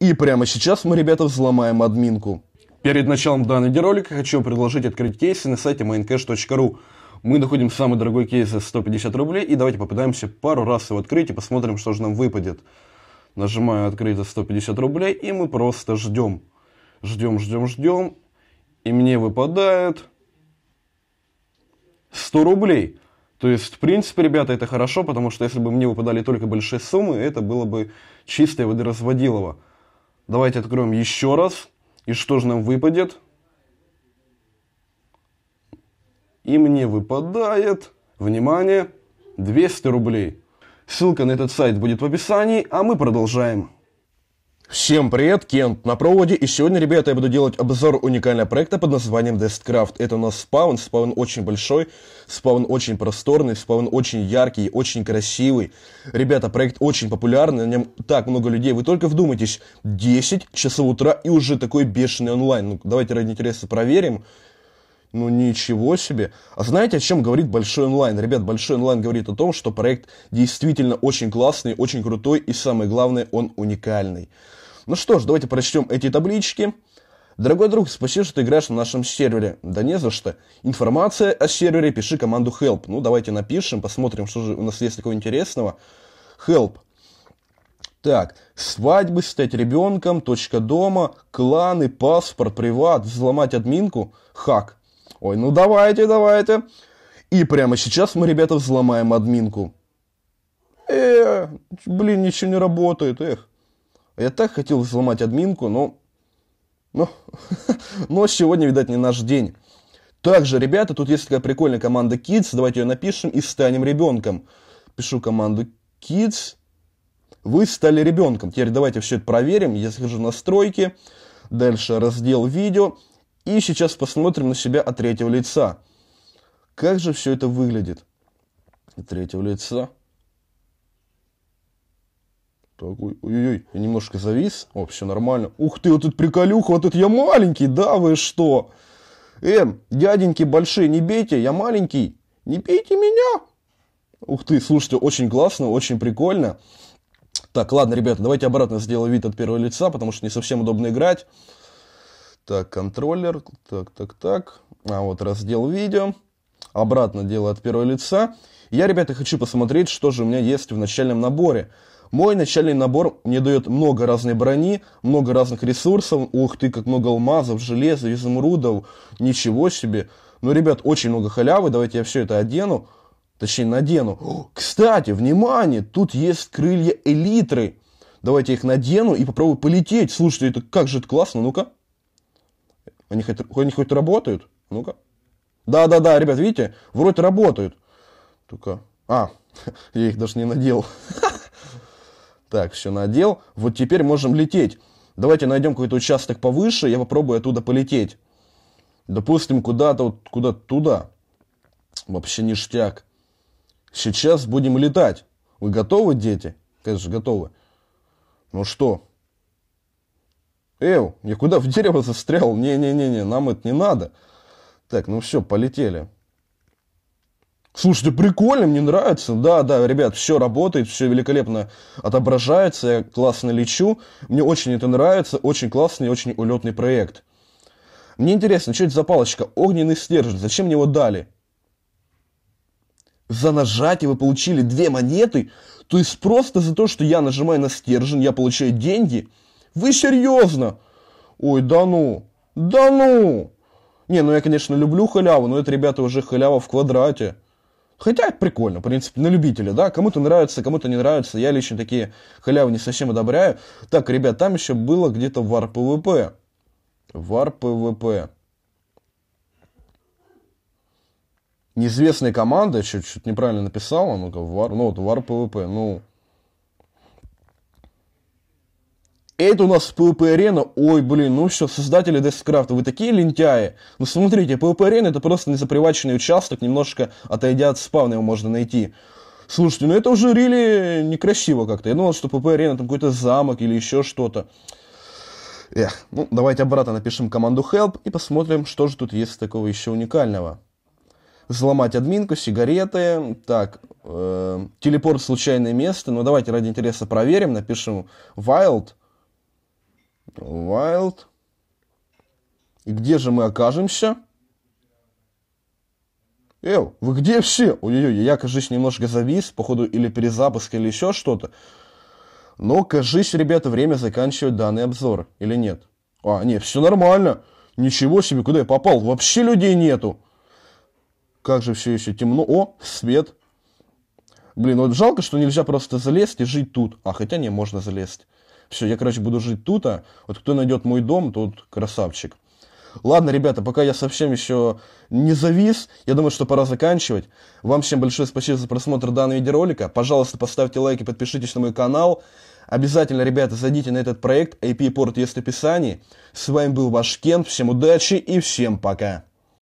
И прямо сейчас мы, ребята, взломаем админку. Перед началом данного видеоролика хочу предложить открыть кейсы на сайте maincash.ru. Мы находим самый дорогой кейс за 150 рублей, и давайте попытаемся пару раз его открыть и посмотрим, что же нам выпадет. Нажимаю «Открыть за 150 рублей», и мы просто ждем. Ждем, ждем, ждем. И мне выпадает 100 рублей. То есть, в принципе, ребята, это хорошо, потому что если бы мне выпадали только большие суммы, это было бы чистое водоразводилово. Давайте откроем еще раз. И что же нам выпадет? И мне выпадает, внимание, 200 рублей. Ссылка на этот сайт будет в описании, а мы продолжаем. Всем привет, Кент на проводе, и сегодня, ребята, я буду делать обзор уникального проекта под названием Destcraft. Это у нас спаун, спаун очень большой, спаун очень просторный, спаун очень яркий, очень красивый. Ребята, проект очень популярный, на нем так много людей, вы только вдумайтесь, 10 часов утра и уже такой бешеный онлайн. Ну, давайте ради интереса проверим. Ну ничего себе. А знаете, о чем говорит Большой онлайн? Ребят, Большой онлайн говорит о том, что проект действительно очень классный, очень крутой и самое главное, он уникальный. Ну что ж, давайте прочтем эти таблички. Дорогой друг, спасибо, что ты играешь на нашем сервере. Да не за что. Информация о сервере, пиши команду help. Ну, давайте напишем, посмотрим, что же у нас есть такого интересного. Help. Так, свадьбы, стать ребенком, точка дома, кланы, паспорт, приват, взломать админку, хак. Ой, ну давайте, давайте. И прямо сейчас мы, ребята, взломаем админку. Э, блин, ничего не работает, эх. Я так хотел взломать админку, но... Но, но сегодня, видать, не наш день. Также, ребята, тут есть такая прикольная команда Kids. Давайте ее напишем и станем ребенком. Пишу команду Kids. Вы стали ребенком. Теперь давайте все это проверим. Я захожу в настройки. Дальше раздел видео. И сейчас посмотрим на себя от третьего лица. Как же все это выглядит? От третьего лица. Так, ой-ой-ой, немножко завис. О, все нормально. Ух ты, вот тут приколюха, вот тут я маленький, да вы что? Э, дяденьки большие, не бейте, я маленький, не бейте меня. Ух ты, слушайте, очень классно, очень прикольно. Так, ладно, ребята, давайте обратно сделаю вид от первого лица, потому что не совсем удобно играть. Так, контроллер, так, так, так. А вот раздел видео. Обратно дело от первого лица. Я, ребята, хочу посмотреть, что же у меня есть в начальном наборе. Мой начальный набор мне дает много разной брони, много разных ресурсов. Ух ты, как много алмазов, железа, изумрудов. Ничего себе. Ну, ребят, очень много халявы. Давайте я все это одену. Точнее, надену. О, кстати, внимание, тут есть крылья элитры. Давайте я их надену и попробую полететь. Слушайте, это как же это классно. Ну-ка. Они хоть, они хоть работают? Ну-ка. Да-да-да, ребят, видите, вроде работают. Только, а, я их даже не надел. Так, все надел. Вот теперь можем лететь. Давайте найдем какой-то участок повыше, я попробую оттуда полететь. Допустим, куда-то вот куда-то туда. Вообще ништяк. Сейчас будем летать. Вы готовы, дети? Конечно, готовы. Ну что, Эу, я куда в дерево застрял? Не-не-не-не, нам это не надо. Так, ну все, полетели. Слушайте, прикольно, мне нравится. Да, да, ребят, все работает, все великолепно отображается, я классно лечу. Мне очень это нравится, очень классный, очень улетный проект. Мне интересно, что это за палочка? Огненный стержень, зачем мне его дали? За нажатие вы получили две монеты? То есть просто за то, что я нажимаю на стержень, я получаю деньги – вы серьезно? Ой, да ну, да ну. Не, ну я, конечно, люблю халяву, но это, ребята, уже халява в квадрате. Хотя прикольно, в принципе, на любителя, да, кому-то нравится, кому-то не нравится, я лично такие халявы не совсем одобряю. Так, ребят, там еще было где-то вар ПВП. Вар ПВП. Неизвестная команда, чуть-чуть неправильно написала, ну-ка, вар, ну вот, вар ПВП, ну, Это у нас PvP-арена. Ой, блин, ну все, создатели Дескрафта, вы такие лентяи. Ну смотрите, PvP-арена это просто незаприваченный участок, немножко отойдя от спавна его можно найти. Слушайте, ну это уже рили really некрасиво как-то. Я думал, что PvP-арена там какой-то замок или еще что-то. Эх, ну давайте обратно напишем команду help и посмотрим, что же тут есть такого еще уникального. Взломать админку, сигареты, так, э, телепорт в случайное место. Ну давайте ради интереса проверим, напишем wild. Wild. И где же мы окажемся? Эл, вы где все? Ой-ой-ой, я, кажись, немножко завис, походу, или перезапуск, или еще что-то. Но, кажись, ребята, время заканчивать данный обзор, или нет? А, нет, все нормально. Ничего себе, куда я попал? Вообще людей нету. Как же все еще темно. О, свет. Блин, вот жалко, что нельзя просто залезть и жить тут. А, хотя не, можно залезть. Все, я, короче, буду жить тут, а вот кто найдет мой дом, тот красавчик. Ладно, ребята, пока я совсем еще не завис, я думаю, что пора заканчивать. Вам всем большое спасибо за просмотр данного видеоролика. Пожалуйста, поставьте лайки, подпишитесь на мой канал. Обязательно, ребята, зайдите на этот проект. AP-порт есть в описании. С вами был ваш Кент. Всем удачи и всем пока.